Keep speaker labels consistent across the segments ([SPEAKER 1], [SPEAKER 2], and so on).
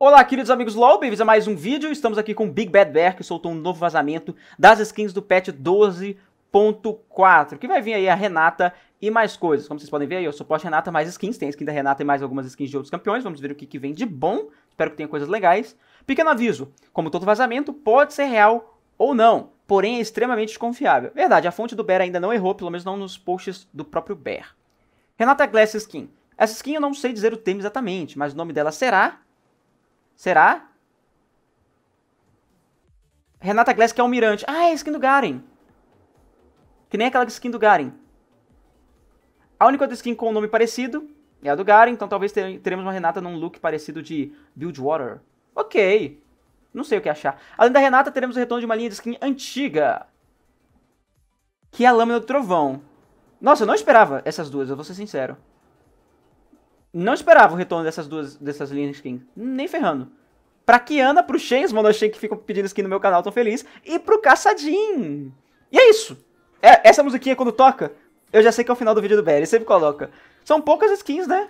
[SPEAKER 1] Olá, queridos amigos LOL, bem-vindos a mais um vídeo. Estamos aqui com o Big Bad Bear, que soltou um novo vazamento das skins do patch 12.4, que vai vir aí a Renata e mais coisas. Como vocês podem ver aí, eu suporte Renata mais skins, tem a skin da Renata e mais algumas skins de outros campeões. Vamos ver o que, que vem de bom, espero que tenha coisas legais. Pequeno aviso, como todo vazamento, pode ser real ou não, porém é extremamente desconfiável. Verdade, a fonte do Bear ainda não errou, pelo menos não nos posts do próprio Bear. Renata Glass Skin. Essa skin eu não sei dizer o tema exatamente, mas o nome dela será Será? Renata Glass que é almirante. Ah, é a skin do Garen. Que nem aquela skin do Garen. A única outra skin com um nome parecido é a do Garen, então talvez teremos uma Renata num look parecido de Buildwater. Ok. Não sei o que achar. Além da Renata, teremos o retorno de uma linha de skin antiga. Que é a Lâmina do Trovão. Nossa, eu não esperava essas duas, eu vou ser sincero. Não esperava o retorno dessas duas dessas linhas de skin. Nem ferrando. Pra Kiana, pro Shens, mano, achei que ficam pedindo skin no meu canal, tão feliz. E pro Caçadinho. E é isso. É, essa musiquinha quando toca, eu já sei que é o final do vídeo do BR, sempre coloca. São poucas skins, né?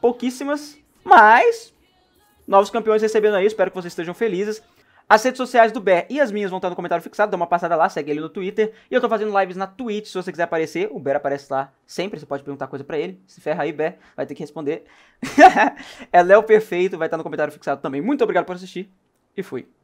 [SPEAKER 1] Pouquíssimas. Mas, novos campeões recebendo aí, espero que vocês estejam felizes. As redes sociais do Ber e as minhas vão estar no comentário fixado, dá uma passada lá, segue ele no Twitter. E eu tô fazendo lives na Twitch, se você quiser aparecer, o Ber aparece lá sempre, você pode perguntar coisa para ele. Se ferra aí, Ber, vai ter que responder. é Léo Perfeito, vai estar no comentário fixado também. Muito obrigado por assistir e fui.